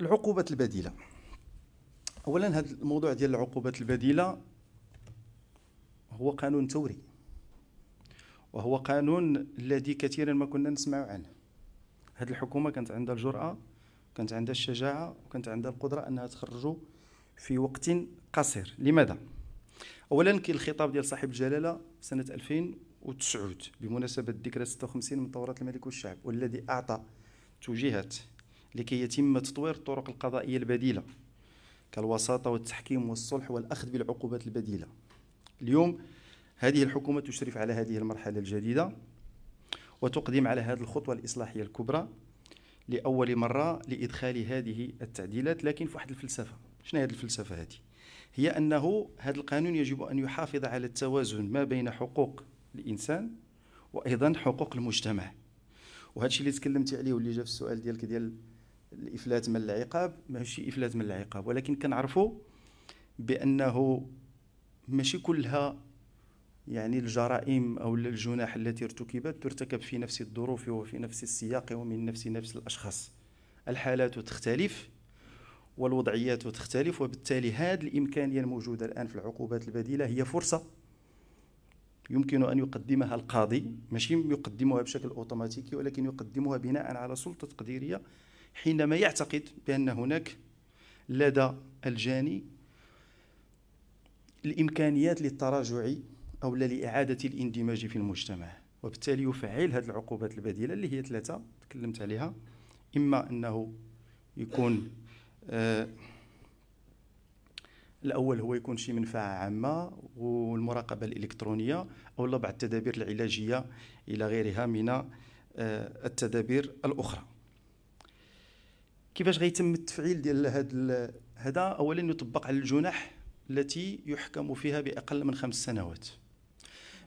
العقوبات البديله اولا هذا الموضوع ديال العقوبات البديله هو قانون ثوري وهو قانون الذي كثيرا ما كنا نسمع عنه هذه الحكومه كانت عندها الجراه كانت عندها الشجاعه وكانت عندها القدره انها تخرج في وقت قصير لماذا اولا كاين الخطاب ديال صاحب الجلاله سنه 2009 بمناسبه ذكرى 56 من ثوره الملك والشعب والذي اعطى توجيهات لكي يتم تطوير الطرق القضائية البديلة كالوساطة والتحكيم والصلح والأخذ بالعقوبات البديلة اليوم هذه الحكومة تشرف على هذه المرحلة الجديدة وتقدم على هذه الخطوة الإصلاحية الكبرى لأول مرة لإدخال هذه التعديلات لكن في واحد الفلسفة شنو هذه الفلسفة هذه هي أنه هذا القانون يجب أن يحافظ على التوازن ما بين حقوق الإنسان وأيضا حقوق المجتمع وهذا الشيء اللي تكلمتي عليه واللي جا في السؤال ديالك ديال الافلات من العقاب ماشي افلات من العقاب ولكن كنعرفوا بانه ماشي كلها يعني الجرائم او الجناح التي ارتكبت ترتكب في نفس الظروف وفي نفس السياق ومن نفس نفس الاشخاص الحالات تختلف والوضعيات تختلف وبالتالي هذه الامكانيه الموجوده الان في العقوبات البديله هي فرصه يمكن ان يقدمها القاضي ماشي يقدمها بشكل اوتوماتيكي ولكن يقدمها بناء على سلطه تقديريه حينما يعتقد بأن هناك لدى الجاني الإمكانيات للتراجع أو لإعادة الاندماج في المجتمع وبالتالي يفعل هذه العقوبات البديلة اللي هي ثلاثة تكلمت عليها إما أنه يكون آه الاول هو يكون شي منفعه عامه والمراقبه الالكترونيه او بعض التدابير العلاجيه الى غيرها من آه، التدابير الاخرى كيفاش غيتم التفعيل ديال هذا هذا اولا يطبق على الجنح التي يحكم فيها باقل من خمس سنوات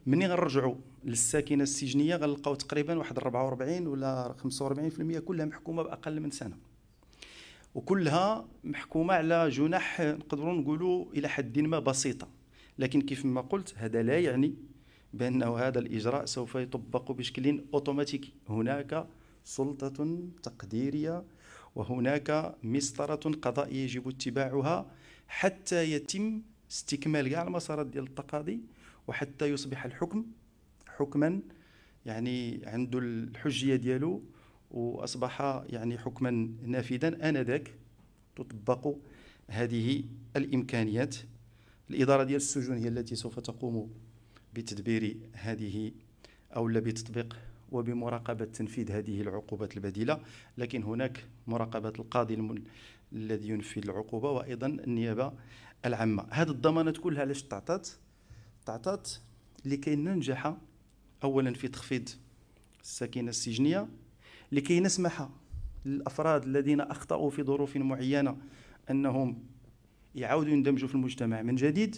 مني غنرجعوا للساكنه السجنيه غنلقاو تقريبا واحد 44 ولا 45% كلها محكومه باقل من سنه وكلها محكومه على جنح نقدروا نقولوا الى حد ما بسيطه لكن كيف ما قلت هذا لا يعني بانه هذا الاجراء سوف يطبق بشكل اوتوماتيكي هناك سلطة تقديرية وهناك مسطرة قضائية يجب اتباعها حتى يتم استكمال كاع المسارات ديال التقاضي وحتى يصبح الحكم حكما يعني عنده الحجية ديالو وأصبح يعني حكما نافذا آنذاك تطبق هذه الإمكانيات الإدارة ديال السجون هي التي سوف تقوم بتدبير هذه أو بتطبيق وبمراقبة تنفيذ هذه العقوبات البديلة لكن هناك مراقبة القاضي الذي ينفذ العقوبة وأيضا النيابة العامة هذه الضمانات كلها علاش تعطات تعطات لكي ننجح أولا في تخفيض السكينة السجنية لكي نسمح للأفراد الذين أخطأوا في ظروف معينة أنهم يعودوا يندمجوا في المجتمع من جديد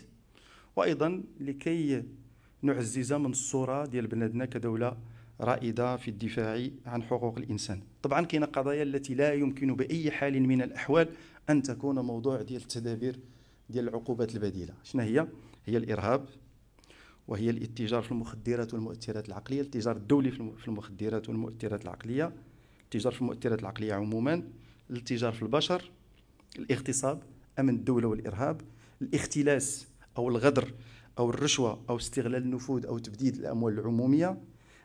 وأيضا لكي نعزز من الصورة ديال بلادنا كدولة رائده في الدفاع عن حقوق الانسان طبعا كاين قضايا التي لا يمكن باي حال من الاحوال ان تكون موضوع ديال التدابير ديال العقوبات البديله شنو هي هي الارهاب وهي الاتجار في المخدرات والمؤثرات العقليه التجار الدولي في المخدرات والمؤثرات العقليه التجار في المؤثرات العقليه عموما التجار في البشر الاغتصاب امن الدوله والارهاب الاختلاس او الغدر او الرشوه او استغلال النفوذ او تبديد الاموال العموميه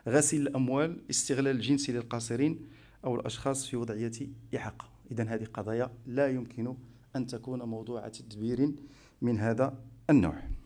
غسيل الاموال استغلال الجنسي للقاصرين او الاشخاص في وضعيه اعاقه اذا هذه قضايا لا يمكن ان تكون موضوعه تدبير من هذا النوع